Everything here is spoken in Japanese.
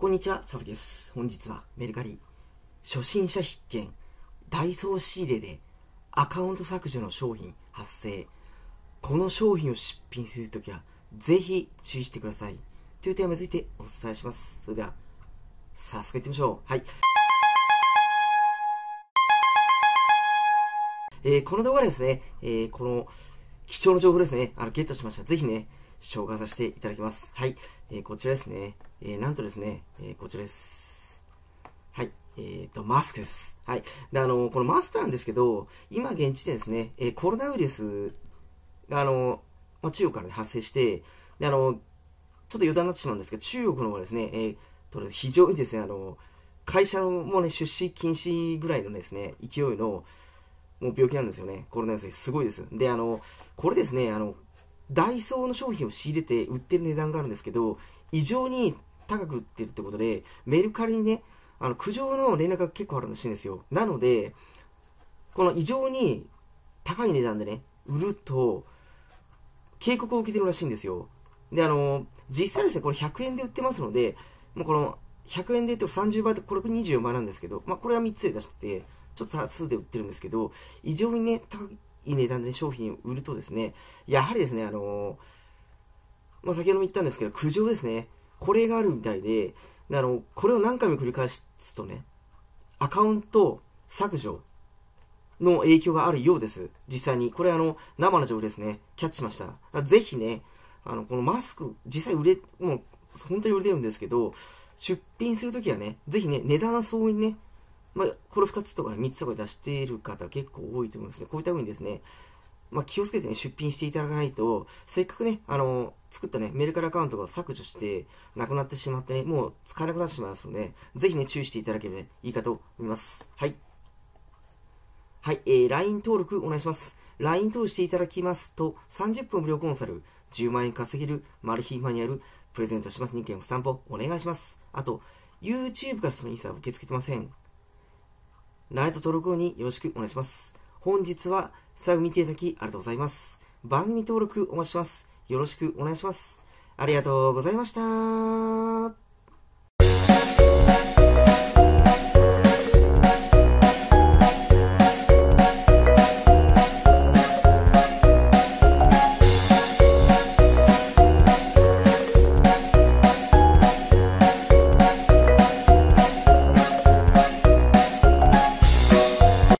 こんにちは、佐々木です。本日はメルカリ、初心者必見、ダイソー仕入れでアカウント削除の商品発生。この商品を出品するときは、ぜひ注意してください。という点についてお伝えします。それでは、早速いってみましょう。はい。えー、この動画でですね、えー、この貴重な情報ですね、あのゲットしました。ぜひね、紹介させていただきます。はい、えー、こちらですね。えー、なんとですね、えー、こちらです。はい、えっ、ー、と、マスクです。はい。で、あのー、このマスクなんですけど、今現地でですね、えー、コロナウイルスが、あのー、まあ、中国から、ね、発生して、で、あのー、ちょっと余談になってしまうんですけど、中国の方がですね、えー、と非常にですね、あの会社もね、出資禁止ぐらいのですね、勢いの、もう病気なんですよね。コロナウイルス。すごいです。で、あの、これですね、あの、ダイソーの商品を仕入れて売ってる値段があるんですけど、異常に高く売ってるってことで、メルカリにね、あの、苦情の連絡が結構あるらしいんですよ。なので、この異常に高い値段でね、売ると、警告を受けてるらしいんですよ。で、あの、実際ですね、これ100円で売ってますので、もうこの、100円で言うと30倍で、これ24倍なんですけど、まあこれは3つで出してて、ちょっと数で売ってるんですけど、異常にね、高いい値段で商品を売るとですね、やはりですね、あのー、まあ、先ほども言ったんですけど、苦情ですね。これがあるみたいで、あの、これを何回も繰り返すとね、アカウント削除の影響があるようです。実際に。これあの、生の情報ですね。キャッチしました。ぜひね、あの、このマスク、実際売れ、もう、本当に売れてるんですけど、出品するときはね、ぜひね、値段相応にね、まあ、これ2つとか、ね、3つとか出している方結構多いと思いますね。こういった風にですね、まあ、気をつけてね、出品していただかないと、せっかくね、あの、作ったね、メルカリアカウントが削除して、なくなってしまってね、もう使えなくなってしまいますので、ぜひね、注意していただければ、ね、いいかと思います。はい。はい、えー、LINE 登録お願いします。LINE 登録していただきますと、30分無料コンサル、10万円稼げるマル秘マニュアル、プレゼントします。2件お散歩お願いします。あと、YouTube からそのインスタは受け付けてません。ライト登録後によろしくお願いします。本日は最後見ていただきありがとうございます。番組登録お待ちします。よろしくお願いします。ありがとうございました。